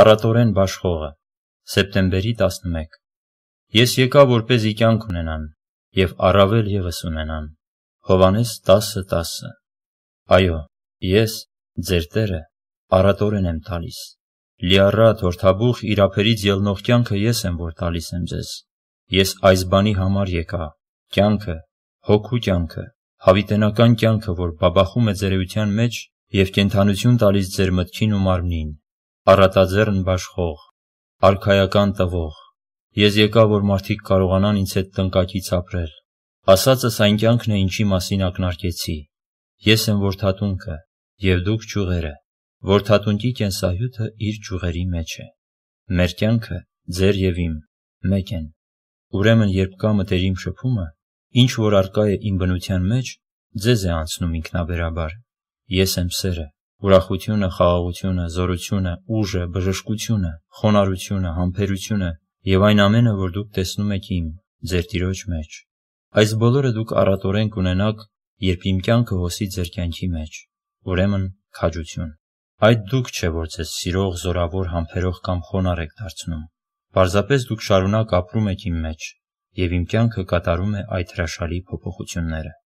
Առատորեն Բաշխողը, սեպտեմբերի 11 Ես եկա, որպեսզի կյանք ունենան, և առավել ևս ունենան։ Հովանես 10:10 Այո, ես, ձեր Տերը, առատորեն եմ տալիս։ Լիառատ հորթաբուխ իրափերից ելնող կյանքը ես եմ, որ տալիս եմ ձեզ։ Ես այս բանի համար եկա, կյանքը, հոգու կյանքը, հավիտենական կյանքը, որ բաբախում է ձեր էության մեջ և կենթանություն տալիս ձեր մտքին ու մարմնին առատաձեռն բաշխող, արքայական տվող։ Ես եկա, որ մարդիկ կարողանան ինձ հետ տնկակից ապրել։ Ասածս այն կյանքն է, ինչի մասին ակնարկեցի։ Ես եմ որդատունքը, և դուք ճյուղերը։ Որդատունքի կենսահյութը իր ճյուղերի մեջ է։ Մեր կյանքը ձեր և իմ, մեկ են։ Ուրեմն, երբ կա մտերիմ շփումը, ինչ որ առկա է իմ բնության մեջ, ձեզ է անցնում ինքնաբերաբար։ Ես եմ սերը։ Ուրախությունը, խաղաղությունը, զորությունը, ուժը, բժշկությունը, խոնարհությունը, համբերությունը և այն ամենը, որ դուք տեսնում եք իմ, ձեր Տիրոջ մեջ, այս բոլորը դուք առատորեն կունենաք, երբ իմ կյանքը հոսի ձեր կյանքի մեջ, ուրեմն քաջություն։ Այդ դուք չէ, որ ձեզ սիրող, զորավոր, համբերող կամ խոնարհ եք դարձնում։ Պարզապես դուք շարունակ ապրում եք իմ մեջ, և իմ կյանքը կատարում է այդ հրաշալի փոփոխությունները։